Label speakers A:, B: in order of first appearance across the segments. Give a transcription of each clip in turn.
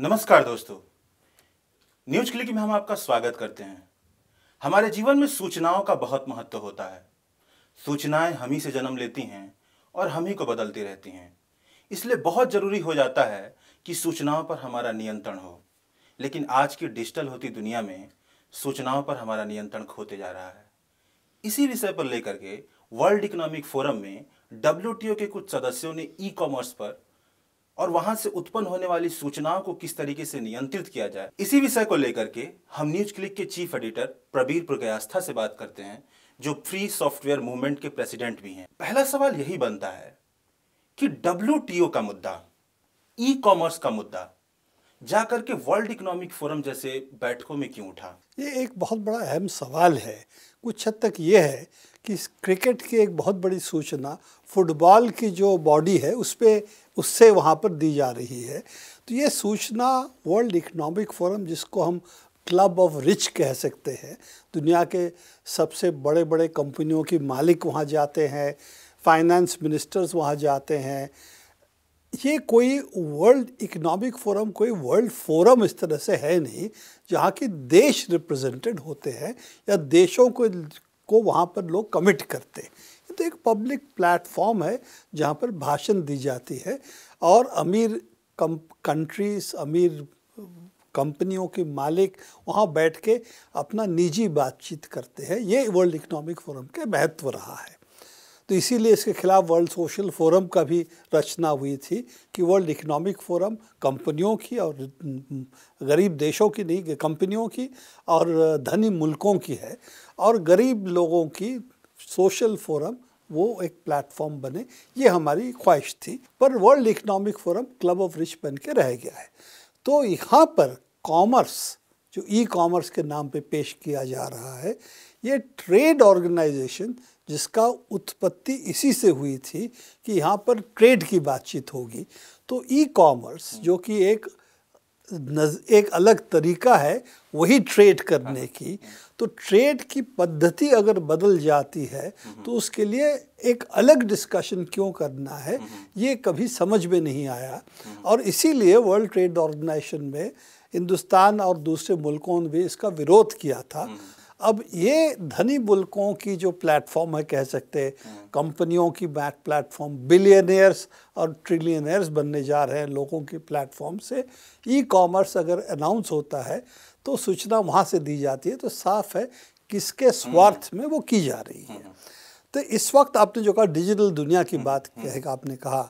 A: नमस्कार दोस्तों news click में हम आपका स्वागत करते हैं हमारे जीवन में सूचनाओं का बहुत महत्व होता है सूचनाएं हम ही से जन्म लेती हैं और हम ही को बदलती रहती हैं इसलिए बहुत जरूरी हो जाता है कि सूचनाओं पर हमारा नियंत्रण हो लेकिन आज की डिजिटल होती दुनिया में सूचनाओं पर हमारा नियंत्रण खोते जा रहा है इसी विषय पर लेकर के वर्ल्ड इकोनॉमिक फोरम में डब्ल्यू के कुछ सदस्यों ने ई कॉमर्स पर और वहां से उत्पन्न होने वाली सूचनाओं को किस तरीके से नियंत्रित किया जाए इसी विषय को लेकर के हम न्यूज क्लिक के चीफ एडिटर प्रबीर प्रगयास्था से बात करते हैं जो फ्री सॉफ्टवेयर मूवमेंट के प्रेसिडेंट भी हैं पहला सवाल यही बनता है कि डब्ल्यू का मुद्दा ई कॉमर्स का मुद्दा जाकर के वर्ल्ड इकोनॉमिक फोरम जैसे बैठकों में क्यों उठा ये एक बहुत
B: बड़ा अहम सवाल है कुछ हद तक ये है कि क्रिकेट की एक बहुत बड़ी सूचना फुटबॉल की जो बॉडी है उस पर उससे वहाँ पर दी जा रही है तो ये सूचना वर्ल्ड इकोनॉमिक फोरम जिसको हम क्लब ऑफ रिच कह सकते हैं दुनिया के सबसे बड़े बड़े कंपनियों की मालिक वहाँ जाते हैं फाइनेंस मिनिस्टर्स वहाँ जाते हैं ये कोई वर्ल्ड इकोनॉमिक फोरम कोई वर्ल्ड फोरम इस तरह से है नहीं जहाँ के देश रिप्रेजेंटेड होते हैं या देशों को को वहाँ पर लोग कमिट करते तो एक पब्लिक प्लेटफॉर्म है जहाँ पर भाषण दी जाती है और अमीर कम कंट्रीज अमीर कंपनियों के मालिक वहाँ बैठ के अपना निजी बातचीत करते हैं ये वर्ल्ड इकोनॉमिक फोरम के महत्व रहा है तो इसीलिए इसके खिलाफ वर्ल्ड सोशल फोरम का भी रचना हुई थी कि वर्ल्ड इकोनॉमिक फोरम कंपनियों की और गरीब देशों की नहीं कंपनियों की और धनी मुल्कों की है और गरीब लोगों की सोशल फोरम वो एक प्लेटफॉर्म बने ये हमारी ख्वाहिश थी पर world economic forum club of rich बन के रह गया है तो यहाँ पर कॉमर्स जो ई कॉमर्स के नाम पे पेश किया जा रहा है ये ट्रेड ऑर्गेनाइजेशन जिसका उत्पत्ति इसी से हुई थी कि यहाँ पर ट्रेड की बातचीत होगी तो ई कॉमर्स जो कि एक एक अलग तरीका है वही ट्रेड करने की हाँ। तो ट्रेड की पद्धति अगर बदल जाती है हम्म। तो उसके लिए एक अलग डिस्कशन क्यों करना है हम्म। ये कभी समझ में नहीं आया हम्म। और इसीलिए वर्ल्ड ट्रेड ऑर्गेनाइजेशन में हिंदुस्तान और दूसरे मुल्कों ने भी इसका विरोध किया था अब ये धनी मुल्कों की जो प्लेटफॉर्म है कह सकते हैं हम्म। कंपनियों की बैक प्लेटफॉर्म बिलियनियर्स और ट्रिलियनियर्स बनने जा रहे हैं लोगों की प्लेटफॉर्म से ई कॉमर्स अगर अनाउंस होता है तो सूचना वहाँ से दी जाती है तो साफ है किसके हम्म। स्वार्थ में वो की जा रही है हम्म। तो इस वक्त आपने जो कहा डिजिटल दुनिया की बात कहेगा आपने कहा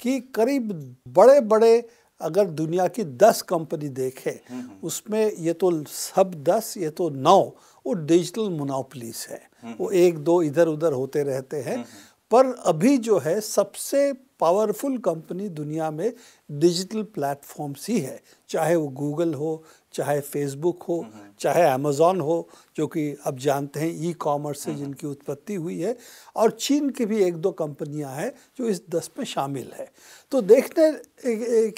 B: कि करीब बड़े बड़े अगर दुनिया की दस कंपनी देखे उसमें ये तो सब दस ये तो नौ वो डिजिटल मोनोपलीस है वो एक दो इधर उधर होते रहते हैं हम्म। पर अभी जो है सबसे पावरफुल कंपनी दुनिया में डिजिटल प्लेटफॉर्म्स ही है चाहे वो गूगल हो चाहे फेसबुक हो हम्म। चाहे अमेज़ॉन हो जो कि अब जानते हैं ई कॉमर्स से हम्म। जिनकी उत्पत्ति हुई है और चीन की भी एक दो कंपनियां हैं जो इस दस में शामिल है तो देखने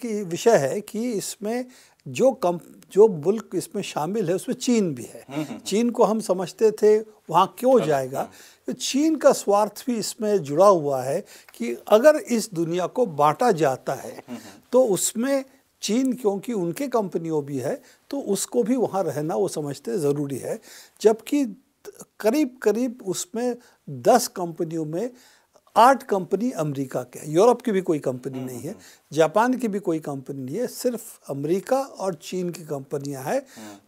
B: की विषय है कि इसमें जो कंप जो मुल्क इसमें शामिल है उसमें चीन भी है हम्म, हम्म, हम्म। चीन को हम समझते थे वहाँ क्यों जाएगा तो चीन का स्वार्थ भी इसमें जुड़ा हुआ है कि अगर इस दुनिया को बांटा जाता है तो उसमें चीन क्योंकि उनके कंपनियों भी है तो उसको भी वहाँ रहना वो समझते ज़रूरी है जबकि करीब करीब उसमें दस कंपनियों में आठ कंपनी अमेरिका के हैं यूरोप की भी कोई कंपनी नहीं है जापान की भी कोई कंपनी नहीं है सिर्फ अमेरिका और चीन की कंपनियां हैं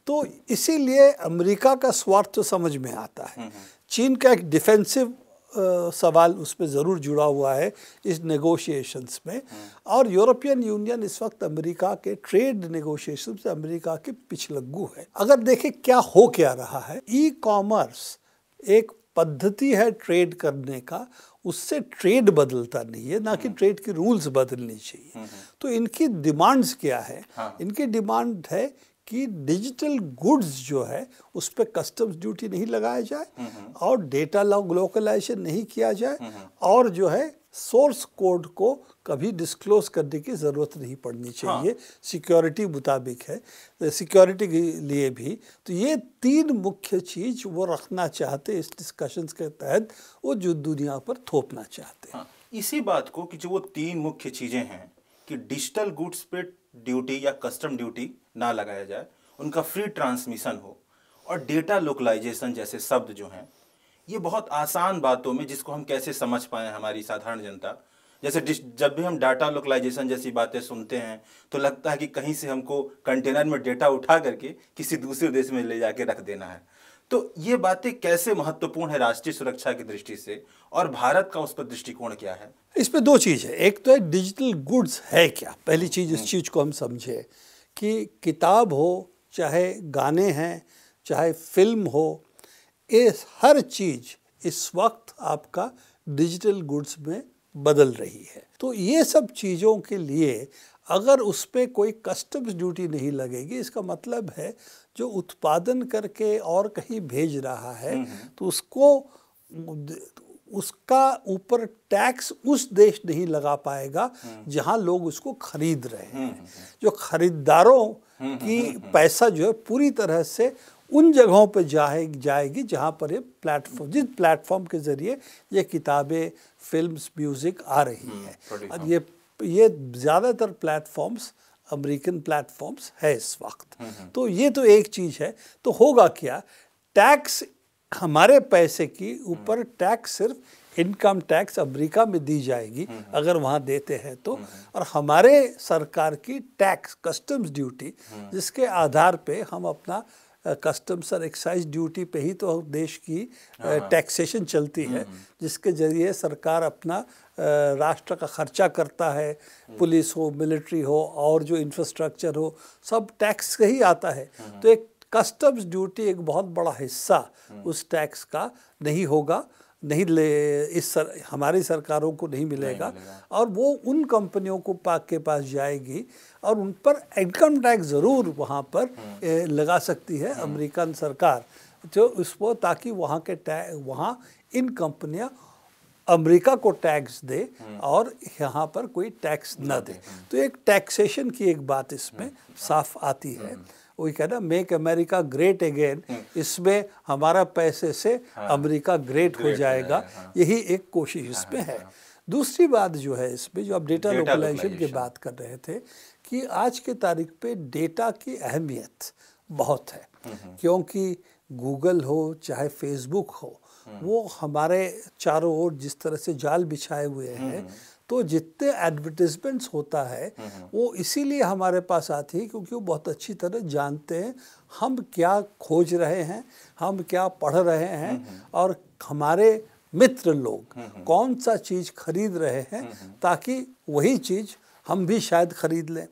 B: तो इसीलिए अमेरिका का स्वार्थ तो समझ में आता है चीन का एक डिफेंसिव सवाल सवाल उसमें ज़रूर जुड़ा हुआ है इस नेगोशिएशंस में और यूरोपियन यूनियन इस वक्त अमेरिका के ट्रेड नेगोशिएशन से अमेरिका के पिछलग्गू है अगर देखें क्या हो क्या रहा है ई कॉमर्स एक पद्धति है ट्रेड करने का उससे ट्रेड बदलता नहीं है ना कि ट्रेड के रूल्स बदलने चाहिए हम्म, हम्म। तो इनकी डिमांड्स क्या है हाँ। इनकी डिमांड है कि डिजिटल गुड्स जो है उस पर कस्टम्स ड्यूटी नहीं लगाया जाए हम्म, और डेटा लोकलाइजेशन नहीं किया जाए और जो है सोर्स कोड को कभी डिस्क्लोज करने की ज़रूरत नहीं पड़नी हाँ। चाहिए सिक्योरिटी हाँ। मुताबिक है सिक्योरिटी के लिए भी तो ये तीन मुख्य चीज़ वो रखना चाहते इस डिस्कशंस के तहत वो जो दुनिया पर थोपना चाहते
A: हैं हाँ। इसी बात को कि जो वो तीन मुख्य चीज़ें हैं कि डिजिटल गुड्स पे ड्यूटी या कस्टम ड्यूटी ना लगाया जाए उनका फ्री ट्रांसमिशन हो और डेटा लोकलाइजेशन जैसे शब्द जो हैं ये बहुत आसान बातों में जिसको हम कैसे समझ पाए हमारी साधारण जनता जैसे जब भी हम डाटा लोकलाइजेशन जैसी बातें सुनते हैं तो लगता है कि कहीं से हमको कंटेनर में डेटा उठा करके किसी दूसरे देश में ले जाके रख देना है तो ये बातें कैसे महत्वपूर्ण है राष्ट्रीय सुरक्षा की दृष्टि से और भारत का उस पर दृष्टिकोण क्या है
B: इस पर दो चीज़ है एक तो है डिजिटल गुड्स है क्या पहली चीज़ इस हम्म। चीज़ को हम समझें कि किताब हो चाहे गाने हैं चाहे फिल्म हो ये हर चीज इस वक्त आपका डिजिटल गुड्स में बदल रही है तो ये सब चीज़ों के लिए अगर उस पर कोई कस्टम्स ड्यूटी नहीं लगेगी इसका मतलब है जो उत्पादन करके और कहीं भेज रहा है हम्म, हम्म। तो उसको उसका ऊपर टैक्स उस देश नहीं लगा पाएगा हम्म। जहां लोग उसको खरीद रहे हैं जो खरीदारों की पैसा जो है पूरी तरह से उन जगहों पर जाए जाएगी जहाँ पर ये प्लेटफॉर्म जिस प्लेटफॉर्म के ज़रिए ये किताबें फिल्म्स म्यूज़िक आ रही हम्म, हैं और ये ये ज़्यादातर प्लेटफॉर्म्स अमेरिकन प्लेटफॉर्म्स है इस वक्त हम्म, हम्म। तो ये तो एक चीज़ है तो होगा क्या टैक्स हमारे पैसे की ऊपर टैक्स सिर्फ इनकम टैक्स अमेरिका में दी जाएगी अगर वहाँ देते हैं तो और हमारे सरकार की टैक्स कस्टम्स ड्यूटी जिसके आधार पे हम अपना कस्टम्स और एक्साइज ड्यूटी पे ही तो देश की टैक्सेशन हाँ, हाँ। चलती है हम्म, हम्म। जिसके ज़रिए सरकार अपना राष्ट्र का खर्चा करता है हम्म। पुलिस हो मिलिट्री हो और जो इंफ्रास्ट्रक्चर हो सब टैक्स का ही आता है तो एक कस्टम्स ड्यूटी एक बहुत बड़ा हिस्सा उस टैक्स का नहीं होगा नहीं ले इस सर हमारी सरकारों को नहीं मिलेगा, नहीं मिलेगा और वो उन कंपनियों को पाक के पास जाएगी और उन पर इनकम टैक्स ज़रूर वहाँ पर हम्म। लगा सकती है हम्म। अमेरिकन सरकार जो तो उस पर ताकि वहाँ के टैक्स वहाँ इन कंपनियाँ अमेरिका को टैक्स दे हम्म। और यहाँ पर कोई टैक्स ना दे तो एक टैक्सेशन की एक बात इसमें साफ आती है वही कहना मेक अमेरिका ग्रेट अगेन इसमें हमारा पैसे से हाँ, अमेरिका ग्रेट, ग्रेट हो जाएगा हाँ, यही एक कोशिश हाँ, इसमें है हाँ। दूसरी बात जो है इसमें जो आप डेटा लोकलाइजेशन की बात कर रहे थे कि आज के तारीख पे डेटा की अहमियत बहुत है हम्म, हम्म। क्योंकि गूगल हो चाहे फेसबुक हो हम्म। वो हमारे चारों ओर जिस तरह से जाल बिछाए हुए हैं तो जितने एडवर्टिजमेंट्स होता है हम्म। वो इसीलिए हमारे पास आती है क्योंकि वो बहुत अच्छी तरह जानते हैं हम क्या खोज रहे हैं हम क्या पढ़ रहे हैं हम्म। और हमारे मित्र लोग हम्म। कौन सा चीज़ खरीद रहे हैं ताकि वही चीज़ हम भी शायद खरीद लें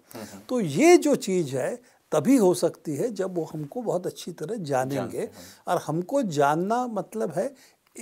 B: तो ये जो चीज़ है तभी हो सकती है जब वो हमको बहुत अच्छी तरह जानेंगे और हमको जानना मतलब है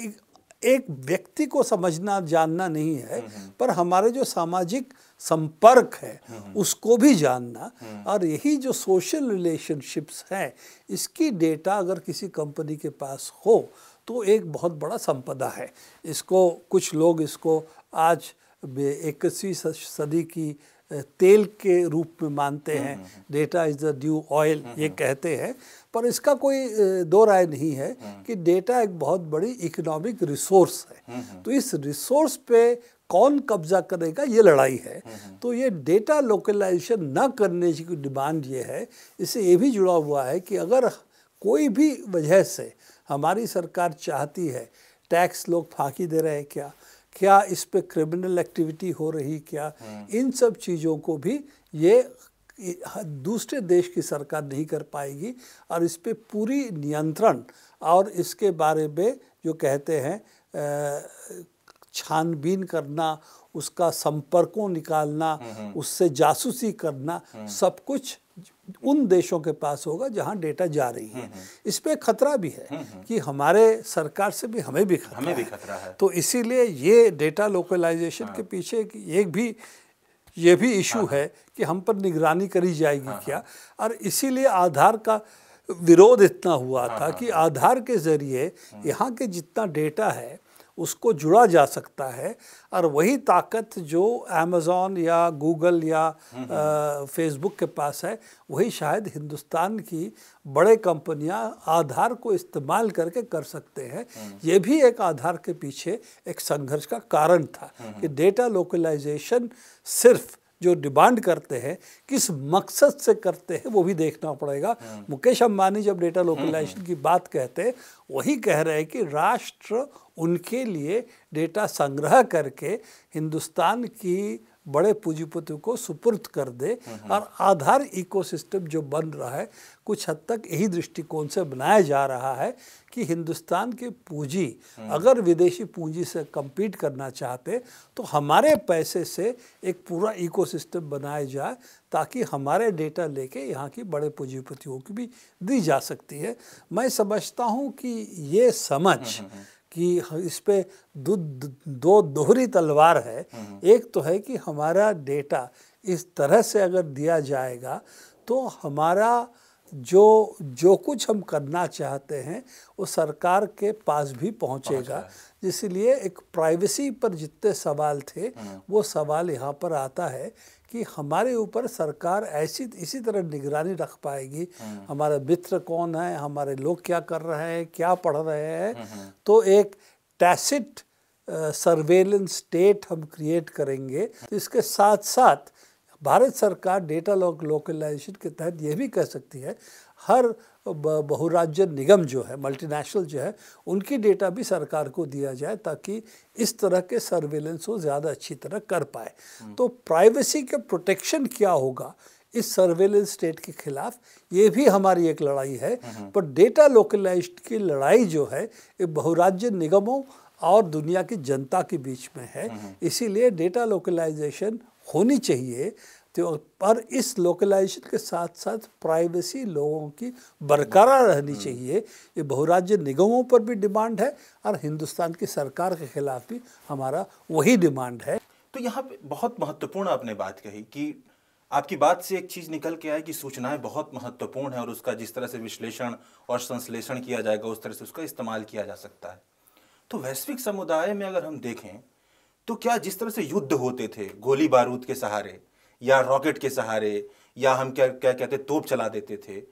B: एक एक व्यक्ति को समझना जानना नहीं है पर हमारे जो सामाजिक संपर्क है उसको भी जानना और यही जो सोशल रिलेशनशिप्स हैं इसकी डेटा अगर किसी कंपनी के पास हो तो एक बहुत बड़ा संपदा है इसको कुछ लोग इसको आज इक्कीसवीं सदी की तेल के रूप में मानते हैं data is the new oil ये कहते हैं पर इसका कोई दो राय नहीं है कि डेटा एक बहुत बड़ी इकोनॉमिक रिसोर्स है तो इस रिसोर्स पे कौन कब्जा करेगा ये लड़ाई है तो ये डेटा लोकलाइजेशन ना करने की डिमांड ये है इससे ये भी जुड़ा हुआ है कि अगर कोई भी वजह से हमारी सरकार चाहती है टैक्स लोग फांकी दे रहे हैं क्या क्या इस पर क्रिमिनल एक्टिविटी हो रही क्या हम्म। इन सब चीज़ों को भी ये दूसरे देश की सरकार नहीं कर पाएगी और इस पर पूरी नियंत्रण और इसके बारे में जो कहते हैं छानबीन करना उसका संपर्कों निकालना हम्म। उससे जासूसी करना हम्म। सब कुछ उन देशों के पास होगा जहां डेटा जा रही है हम्म, हम्म। इस पर खतरा भी है हम्म, कि हमारे सरकार से भी हमें भी खतरा हमें भी खतरा है, है। तो इसीलिए ये डेटा लोकलाइजेशन हाँ। के पीछे एक भी ये भी इशू हाँ। है कि हम पर निगरानी करी जाएगी हाँ। क्या हाँ। और इसीलिए आधार का विरोध इतना हुआ हाँ, था हाँ, कि आधार के ज़रिए यहाँ के जितना डेटा है उसको जुड़ा जा सकता है और वही ताकत जो अमेजोन या गूगल या फेसबुक हम्म, हम्म। के पास है वही शायद हिंदुस्तान की बड़े कंपनियां आधार को इस्तेमाल करके कर सकते हैं हम्म। ये भी एक आधार के पीछे एक संघर्ष का कारण था कि डेटा लोकलाइजेशन सिर्फ़ जो डिमांड करते हैं किस मकसद से करते हैं वो भी देखना पड़ेगा हम्म। मुकेश अंबानी जब डेटा लोकलाइजेशन हम्म, हम्म। की बात कहते हैं वही कह रहे हैं कि राष्ट्र उनके लिए डेटा संग्रह करके हिंदुस्तान की बड़े पूंजीपतियों को सुपुर्द कर दे हम्म, हम्म। और आधार इकोसिस्टम जो बन रहा है कुछ हद तक यही दृष्टिकोण से बनाया जा रहा है कि हिंदुस्तान के पूंजी हम्म। अगर विदेशी पूंजी से कम्पीट करना चाहते तो हमारे पैसे से एक पूरा इकोसिस्टम बनाया जाए ताकि हमारे डेटा लेके यहाँ की बड़े पूंजीपतियों की भी दी जा सकती है मैं समझता हूँ कि ये समझ कि इस पर दो दो दोहरी तलवार है हम्म। एक तो है कि हमारा डेटा इस तरह से अगर दिया जाएगा तो हमारा जो जो कुछ हम करना चाहते हैं वो सरकार के पास भी पहुंचेगा इसलिए एक प्राइवेसी पर जितने सवाल थे हम्म। वो सवाल यहाँ पर आता है कि हमारे ऊपर सरकार ऐसी इसी तरह निगरानी रख पाएगी हम्म। हमारे मित्र कौन है हमारे लोग क्या कर रहे हैं क्या पढ़ रहे हैं हम्म, हम्म। तो एक टैसिट सर्वेलेंस स्टेट हम क्रिएट करेंगे तो इसके साथ साथ भारत सरकार डेटा लॉक लोकलाइजेशन के तहत यह भी कह सकती है हर तो बहुराज्य निगम जो है मल्टीनेशनल जो है उनकी डेटा भी सरकार को दिया जाए ताकि इस तरह के सर्वेलेंस को ज़्यादा अच्छी तरह कर पाए हम्म। तो प्राइवेसी का प्रोटेक्शन क्या होगा इस सर्वेलेंस स्टेट के खिलाफ ये भी हमारी एक लड़ाई है हम्म। पर डेटा लोकलाइज की लड़ाई जो है ये बहुराज्य निगमों और दुनिया की जनता के बीच में है हम्म। इसीलिए डेटा लोकलाइजेशन होनी चाहिए तो पर इस लोकलाइजेशन के साथ साथ प्राइवेसी लोगों की बरकरार रहनी हम्म। चाहिए ये बहुराज्य निगमों पर भी डिमांड है और हिंदुस्तान की सरकार के खिलाफ भी हमारा
A: वही डिमांड है तो यहाँ पे बहुत महत्वपूर्ण आपने बात कही कि आपकी बात से एक चीज़ निकल के आए कि सूचनाएं बहुत महत्वपूर्ण है और उसका जिस तरह से विश्लेषण और संश्लेषण किया जाएगा उस तरह से उसका इस्तेमाल किया जा सकता है तो वैश्विक समुदाय में अगर हम देखें तो क्या जिस तरह से युद्ध होते थे गोली बारूद के सहारे या रॉकेट के सहारे या हम क्या क्या कहते तोप चला देते थे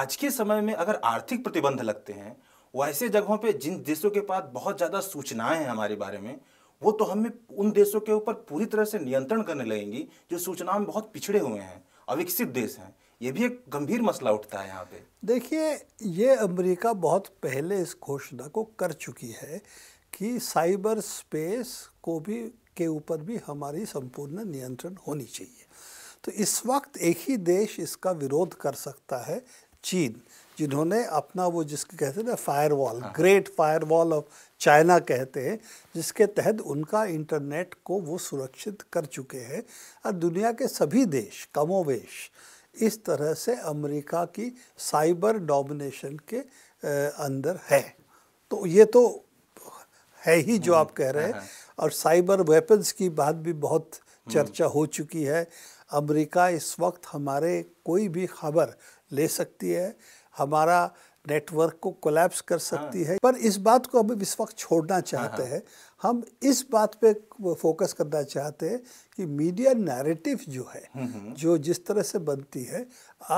A: आज के समय में अगर आर्थिक प्रतिबंध लगते हैं वो ऐसे जगहों पे जिन देशों के पास बहुत ज़्यादा सूचनाएं हैं हमारे बारे में वो तो हमें उन देशों के ऊपर पूरी तरह से नियंत्रण करने लगेंगी जो सूचनाओं में बहुत पिछड़े हुए हैं अविकसित देश हैं ये भी एक गंभीर मसला उठता है यहाँ पे
B: देखिए ये अमेरिका बहुत पहले इस घोषणा को कर चुकी है कि साइबर स्पेस को भी के ऊपर भी हमारी संपूर्ण नियंत्रण होनी चाहिए तो इस वक्त एक ही देश इसका विरोध कर सकता है चीन जिन्होंने अपना वो जिसके कहते हैं ना firewall great firewall of China कहते हैं जिसके तहत उनका इंटरनेट को वो सुरक्षित कर चुके हैं और दुनिया के सभी देश कमोवेश इस तरह से अमेरिका की साइबर डोमिनेशन के अंदर है तो ये तो है ही जो हम्म। आप कह रहे हाँ, हैं हाँ। और साइबर वेपन्स की बात भी बहुत चर्चा हम्म। हो चुकी है अमेरिका इस वक्त हमारे कोई भी खबर ले सकती है हमारा नेटवर्क को कोलैप्स कर सकती हाँ। है पर इस बात को हम इस वक्त छोड़ना चाहते हैं हम इस बात पे फोकस करना चाहते हैं कि मीडिया नैरेटिव जो है हम्म, जो जिस तरह से बनती है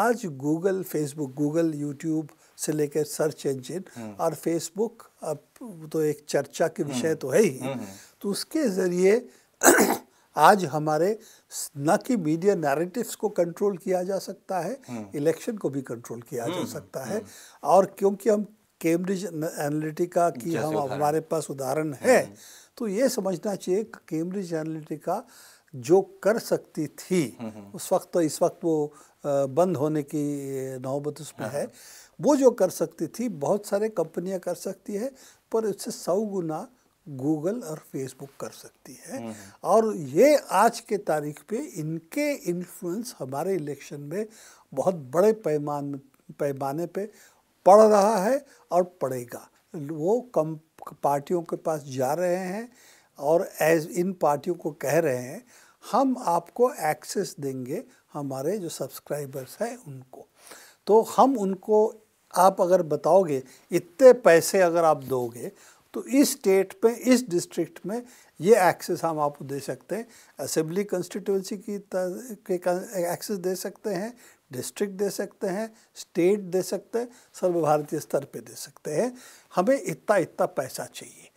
B: आज गूगल फेसबुक गूगल यूट्यूब से लेकर सर्च हम्म। इंजन और फेसबुक अब तो एक चर्चा के हम्म। विषय तो है ही हम्म। तो उसके ज़रिए आज हमारे न कि मीडिया नैरेटिव्स को कंट्रोल किया जा सकता है इलेक्शन को भी कंट्रोल किया जा सकता है और क्योंकि हम कैम्ब्रिज एनालिटिका की हम हमारे पास उदाहरण है तो ये समझना चाहिए कैम्ब्रिज एनालिटिका जो कर सकती थी उस वक्त तो इस वक्त वो बंद होने की नौबत उसमें हाँ। है वो जो कर सकती थी बहुत सारे कंपनियां कर सकती है पर इससे सौ गुना गूगल और फेसबुक कर सकती है हम्म, हम्म। और ये आज के तारीख पे इनके इन्फ्लुएंस हमारे इलेक्शन में बहुत बड़े पैमान पैमाने पे पड़ रहा है और पड़ेगा वो कम पार्टियों के पास जा रहे हैं और एज इन पार्टियों को कह रहे हैं हम आपको एक्सेस देंगे हमारे जो सब्सक्राइबर्स हैं उनको तो हम उनको आप अगर बताओगे इतने पैसे अगर आप दोगे तो इस स्टेट में इस डिस्ट्रिक्ट में ये एक्सेस हम आपको दे सकते हैं असेंबली कंस्टिट्यूंसी की के एक्सेस दे सकते हैं डिस्ट्रिक्ट दे सकते हैं स्टेट दे सकते हैं सर्व भारतीय स्तर पे दे सकते हैं हमें इतना इतना पैसा चाहिए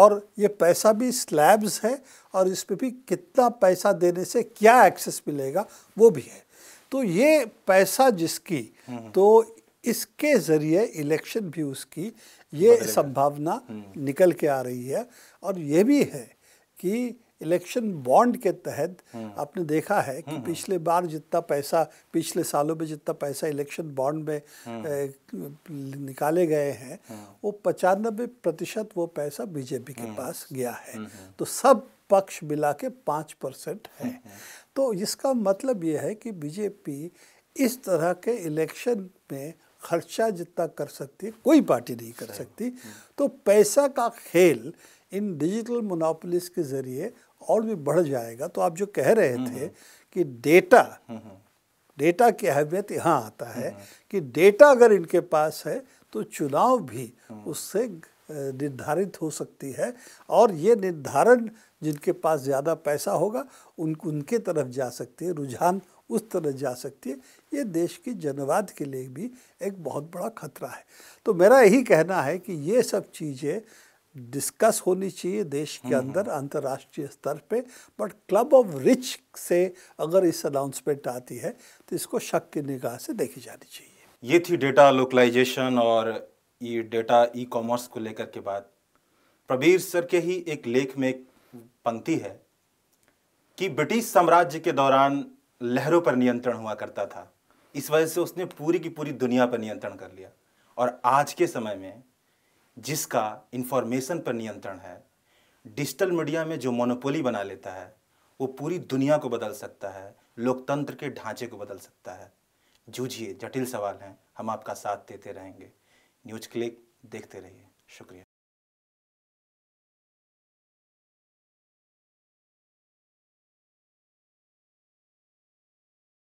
B: और ये पैसा भी स्लैब्स है और इस पर भी कितना पैसा देने से क्या एक्सेस मिलेगा वो भी है तो ये पैसा जिसकी हम्म। तो इसके ज़रिए इलेक्शन भी उसकी ये संभावना हम्म। निकल के आ रही है और ये भी है कि इलेक्शन बॉन्ड के तहत हम्म। आपने देखा है कि हम्म। पिछले बार जितना पैसा पिछले सालों में जितना पैसा इलेक्शन बॉन्ड में निकाले गए हैं वो पचानबे प्रतिशत वो पैसा बीजेपी के पास गया है तो सब पक्ष मिला के पाँच परसेंट है तो इसका मतलब ये है कि बीजेपी इस तरह के इलेक्शन में खर्चा जितना कर सकती है कोई पार्टी नहीं कर सकती तो पैसा का खेल इन डिजिटल मोनोपोलिस के ज़रिए और भी बढ़ जाएगा तो आप जो कह रहे हम्म, थे हम्म। कि डेटा हम्म, डेटा की अहमियत यहाँ आता है कि डेटा अगर इनके पास है तो चुनाव भी उससे निर्धारित हो सकती है और ये निर्धारण जिनके पास ज़्यादा पैसा होगा उन उनके तरफ जा सकती है रुझान उस तरह जा सकती है ये देश की जनवाद के लिए भी एक बहुत बड़ा खतरा है तो मेरा यही कहना है कि ये सब चीज़ें डिस्कस होनी चाहिए देश के हम्म, अंदर हम्म। अंतर्राष्ट्रीय स्तर पे बट क्लब ऑफ रिच से अगर इस अनाउंसमेंट आती है तो इसको शक की निगाह से देखी जानी चाहिए
A: ये थी डेटा लोकलाइजेशन और ये डेटा ई कॉमर्स को लेकर के बाद प्रबीर सर के ही एक लेख में एक पंक्ति है कि ब्रिटिश साम्राज्य के दौरान लहरों पर नियंत्रण हुआ करता था इस वजह से उसने पूरी की पूरी दुनिया पर नियंत्रण कर लिया और आज के समय में जिसका इन्फॉर्मेशन पर नियंत्रण है डिजिटल मीडिया में जो मोनोपोली बना लेता है वो पूरी दुनिया को बदल सकता है लोकतंत्र के ढांचे को बदल सकता है जूझिए जटिल सवाल हैं हम आपका साथ देते रहेंगे न्यूज क्लिक देखते रहिए शुक्रिया